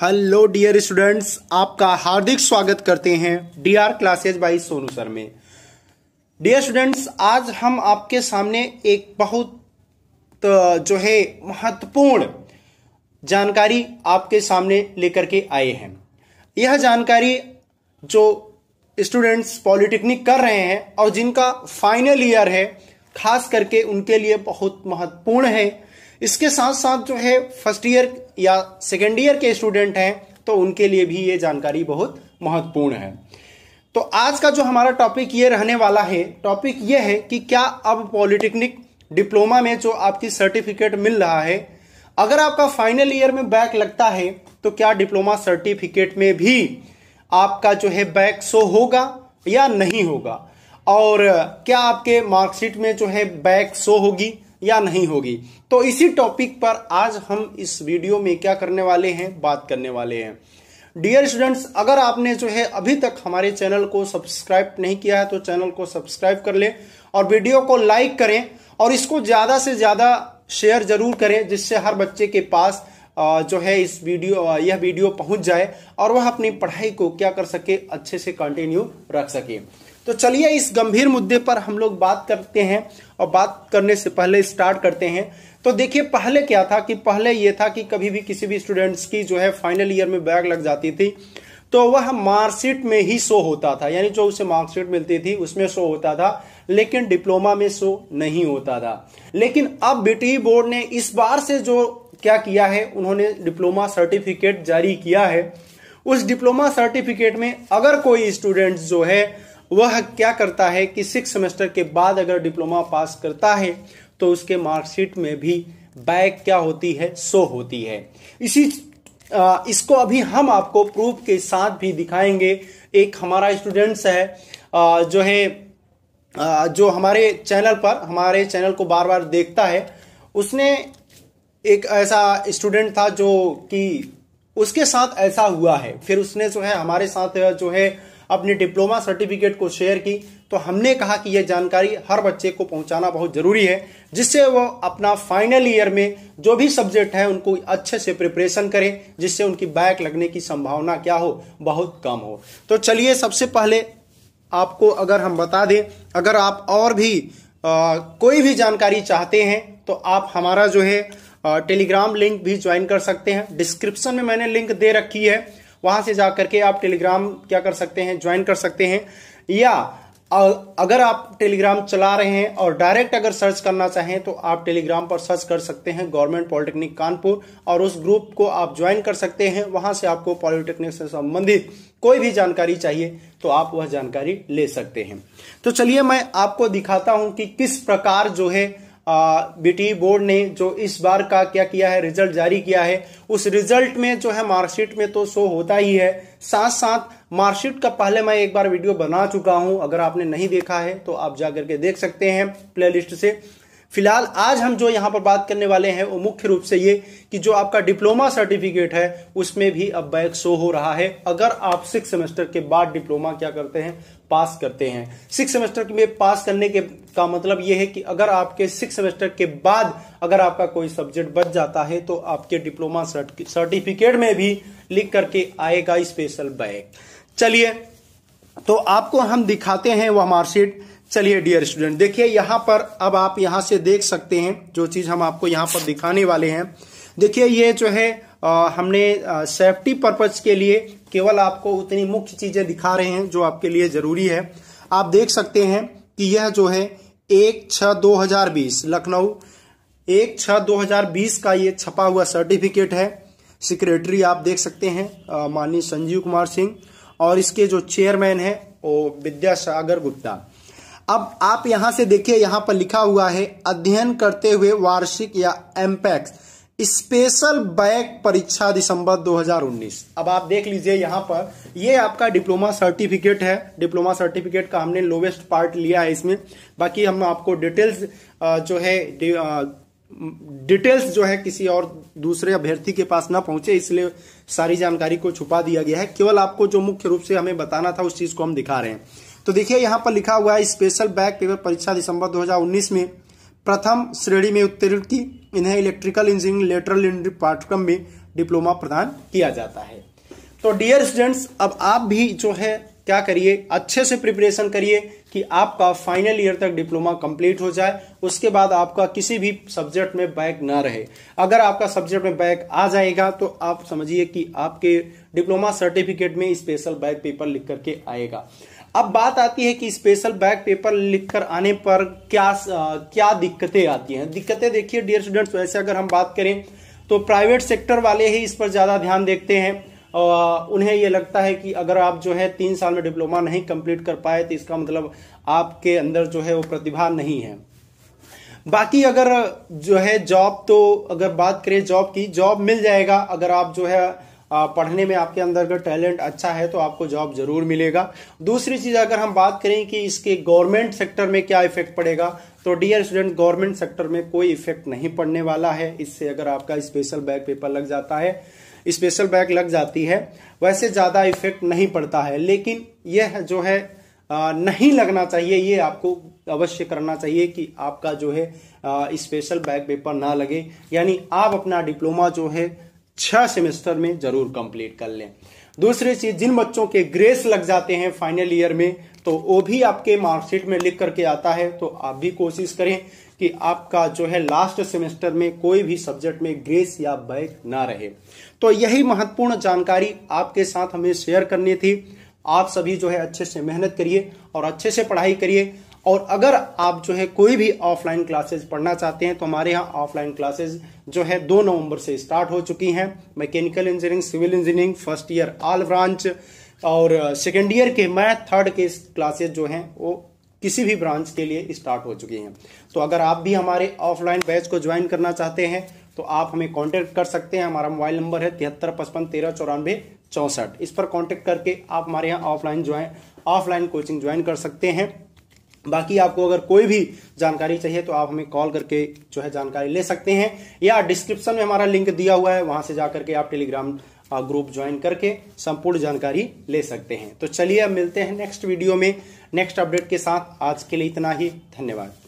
hello dear students आपका हार्दिक स्वागत करते हैं DR classes by Sonu sir में डियर स्टूडेंट्स आज हम आपके सामने एक बहुत जो है महत्वपूर्ण जानकारी आपके सामने लेकर के आए हैं यह जानकारी जो स्टूडेंट्स पॉलिटेक्निक कर रहे हैं और जिनका फाइनल ईयर है खास करके उनके लिए बहुत महत्वपूर्ण है इसके साथ साथ जो है फर्स्ट ईयर या सेकेंड ईयर के स्टूडेंट हैं तो उनके लिए भी ये जानकारी बहुत महत्वपूर्ण है तो आज का जो हमारा टॉपिक ये रहने वाला है टॉपिक ये है कि क्या अब पॉलिटेक्निक डिप्लोमा में जो आपकी सर्टिफिकेट मिल रहा है अगर आपका फाइनल ईयर में बैक लगता है तो क्या डिप्लोमा सर्टिफिकेट में भी आपका जो है बैक शो होगा या नहीं होगा और क्या आपके मार्कशीट में जो है बैक शो होगी या नहीं होगी तो इसी टॉपिक पर आज हम इस वीडियो में क्या करने वाले हैं बात करने वाले हैं डियर स्टूडेंट्स अगर आपने जो है अभी तक हमारे चैनल को सब्सक्राइब नहीं किया है तो चैनल को सब्सक्राइब कर लें और वीडियो को लाइक करें और इसको ज़्यादा से ज़्यादा शेयर जरूर करें जिससे हर बच्चे के पास जो है इस वीडियो यह वीडियो पहुंच जाए और वह अपनी पढ़ाई को क्या कर सके अच्छे से कंटिन्यू रख सके तो चलिए इस गंभीर मुद्दे पर हम लोग बात करते हैं और बात करने से पहले स्टार्ट करते हैं तो देखिए पहले क्या था कि पहले ये था कि कभी भी किसी भी स्टूडेंट्स की जो है फाइनल ईयर में बैग लग जाती थी तो वह मार्कशीट में ही शो होता था यानी जो उसे मार्कशीट मिलती थी उसमें शो होता था लेकिन डिप्लोमा में शो नहीं होता था लेकिन अब बीटी बोर्ड e ने इस बार से जो क्या किया है उन्होंने डिप्लोमा सर्टिफिकेट जारी किया है उस डिप्लोमा सर्टिफिकेट में अगर कोई स्टूडेंट जो है वह क्या करता है कि सिक्स सेमेस्टर के बाद अगर डिप्लोमा पास करता है तो उसके मार्कशीट में भी बैक क्या होती है सो होती है इसी आ, इसको अभी हम आपको प्रूफ के साथ भी दिखाएंगे एक हमारा स्टूडेंट्स है आ, जो है आ, जो हमारे चैनल पर हमारे चैनल को बार बार देखता है उसने एक ऐसा स्टूडेंट था जो कि उसके साथ ऐसा हुआ है फिर उसने जो है हमारे साथ जो है अपने डिप्लोमा सर्टिफिकेट को शेयर की तो हमने कहा कि यह जानकारी हर बच्चे को पहुंचाना बहुत ज़रूरी है जिससे वो अपना फाइनल ईयर में जो भी सब्जेक्ट है उनको अच्छे से प्रिपरेशन करें जिससे उनकी बैक लगने की संभावना क्या हो बहुत कम हो तो चलिए सबसे पहले आपको अगर हम बता दें अगर आप और भी आ, कोई भी जानकारी चाहते हैं तो आप हमारा जो है टेलीग्राम लिंक भी ज्वाइन कर सकते हैं डिस्क्रिप्शन में मैंने लिंक दे रखी है वहां से जा करके आप टेलीग्राम क्या कर सकते हैं ज्वाइन कर सकते हैं या अगर आप टेलीग्राम चला रहे हैं और डायरेक्ट अगर सर्च करना चाहें तो आप टेलीग्राम पर सर्च कर सकते हैं गवर्नमेंट पॉलिटेक्निक कानपुर और उस ग्रुप को आप ज्वाइन कर सकते हैं वहां से आपको पॉलिटेक्निक से संबंधित कोई भी जानकारी चाहिए तो आप वह जानकारी ले सकते हैं तो चलिए मैं आपको दिखाता हूं कि किस प्रकार जो है बीटी बोर्ड ने जो इस बार का क्या किया है रिजल्ट जारी किया है उस रिजल्ट में जो है मार्कशीट में तो शो होता ही है साथ साथ मार्कशीट का पहले मैं एक बार वीडियो बना चुका हूं अगर आपने नहीं देखा है तो आप जाकर के देख सकते हैं प्लेलिस्ट से फिलहाल आज हम जो यहाँ पर बात करने वाले हैं वो मुख्य रूप से ये कि जो आपका डिप्लोमा सर्टिफिकेट है उसमें भी अब बैक शो हो रहा है अगर आप सिक्स सेमेस्टर के बाद डिप्लोमा क्या करते हैं पास करते हैं सिक्स सेमेस्टर में पास करने के का मतलब यह है कि अगर आपके सिक्स सेमेस्टर के बाद अगर आपका कोई सब्जेक्ट बच जाता है तो आपके डिप्लोमा सर्टिफिकेट में भी लिख करके आएगा स्पेशल बैक चलिए तो आपको हम दिखाते हैं वह मार्कशीट चलिए डियर स्टूडेंट देखिए यहाँ पर अब आप यहाँ से देख सकते हैं जो चीज़ हम आपको यहाँ पर दिखाने वाले हैं देखिए ये जो है आ, हमने सेफ्टी पर्पज के लिए केवल आपको उतनी मुख्य चीज़ें दिखा रहे हैं जो आपके लिए ज़रूरी है आप देख सकते हैं कि यह जो है एक छह दो हजार बीस लखनऊ एक छ दो हजार बीस का ये छपा हुआ सर्टिफिकेट है सेक्रेटरी आप देख सकते हैं माननीय संजीव कुमार सिंह और इसके जो चेयरमैन है वो विद्यासागर गुप्ता अब आप यहां से देखिए यहां पर लिखा हुआ है अध्ययन करते हुए वार्षिक या एमपैक्स e स्पेशल बैक परीक्षा दिसंबर 2019 अब आप देख लीजिए यहां पर ये आपका डिप्लोमा सर्टिफिकेट है डिप्लोमा सर्टिफिकेट का हमने लोवेस्ट पार्ट लिया है इसमें बाकी हम आपको डिटेल्स जो है डिटेल्स जो है किसी और दूसरे अभ्यर्थी के पास ना पहुंचे इसलिए सारी जानकारी को छुपा दिया गया है केवल आपको जो मुख्य रूप से हमें बताना था उस चीज को हम दिखा रहे हैं तो देखिए यहाँ पर लिखा हुआ है स्पेशल बैक पेपर परीक्षा दिसंबर 2019 में प्रथम श्रेणी में उत्तीर्ण की इन्हें इलेक्ट्रिकल इंजीनियरिंग लेटरल इंजीनियरिंग पाठ्यक्रम में डिप्लोमा प्रदान किया जाता है तो डियर स्टूडेंट्स अब आप भी जो है क्या करिए अच्छे से प्रिपरेशन करिए कि आपका फाइनल ईयर तक डिप्लोमा कंप्लीट हो जाए उसके बाद आपका किसी भी सब्जेक्ट में बैक ना रहे अगर आपका सब्जेक्ट में बैक आ जाएगा तो आप समझिए कि आपके डिप्लोमा सर्टिफिकेट में स्पेशल बैक पेपर लिख करके आएगा अब बात आती है कि स्पेशल बैक पेपर लिख कर आने पर क्या आ, क्या दिक्कतें आती हैं दिक्कतें देखिए डियर स्टूडेंट्स वैसे अगर हम बात करें तो प्राइवेट सेक्टर वाले ही इस पर ज़्यादा ध्यान देखते हैं आ, उन्हें ये लगता है कि अगर आप जो है तीन साल में डिप्लोमा नहीं कंप्लीट कर पाए तो इसका मतलब आपके अंदर जो है वो प्रतिभा नहीं है बाकी अगर जो है जॉब तो अगर बात करें जॉब की जॉब मिल जाएगा अगर आप जो है पढ़ने में आपके अंदर अगर टैलेंट अच्छा है तो आपको जॉब जरूर मिलेगा दूसरी चीज़ अगर हम बात करें कि इसके गवर्नमेंट सेक्टर में क्या इफेक्ट पड़ेगा तो डियर स्टूडेंट गवर्नमेंट सेक्टर में कोई इफेक्ट नहीं पड़ने वाला है इससे अगर आपका स्पेशल बैक पेपर लग जाता है स्पेशल बैक लग जाती है वैसे ज़्यादा इफेक्ट नहीं पड़ता है लेकिन यह जो है नहीं लगना चाहिए ये आपको अवश्य करना चाहिए कि आपका जो है स्पेशल बैक पेपर ना लगे यानी आप अपना डिप्लोमा जो है छह सेमेस्टर में जरूर कंप्लीट कर लें दूसरी चीज जिन बच्चों के ग्रेस लग जाते हैं फाइनल ईयर में तो वो भी आपके मार्कशीट में लिख करके आता है तो आप भी कोशिश करें कि आपका जो है लास्ट सेमेस्टर में कोई भी सब्जेक्ट में ग्रेस या बैक ना रहे तो यही महत्वपूर्ण जानकारी आपके साथ हमें शेयर करनी थी आप सभी जो है अच्छे से मेहनत करिए और अच्छे से पढ़ाई करिए और अगर आप जो है कोई भी ऑफलाइन क्लासेज पढ़ना चाहते हैं तो हमारे यहाँ ऑफलाइन क्लासेज जो है दो नवंबर से स्टार्ट हो चुकी हैं mechanical engineering civil engineering first year all branch और सेकेंड uh, ईयर के मैथ थर्ड के क्लासेज जो हैं वो किसी भी ब्रांच के लिए स्टार्ट हो चुकी हैं तो अगर आप भी हमारे ऑफलाइन बैच को ज्वाइन करना चाहते हैं तो आप हमें कांटेक्ट कर सकते हैं हमारा मोबाइल नंबर है तिहत्तर पचपन तेरह चौरानवे चौंसठ इस पर कांटेक्ट करके आप हमारे यहाँ offline join offline coaching join कर सकते हैं बाकी आपको अगर कोई भी जानकारी चाहिए तो आप हमें कॉल करके जो है जानकारी ले सकते हैं या डिस्क्रिप्शन में हमारा लिंक दिया हुआ है वहां से जा के आप टेलीग्राम ग्रुप ज्वाइन करके संपूर्ण जानकारी ले सकते हैं तो चलिए अब मिलते हैं नेक्स्ट वीडियो में नेक्स्ट अपडेट के साथ आज के लिए इतना ही धन्यवाद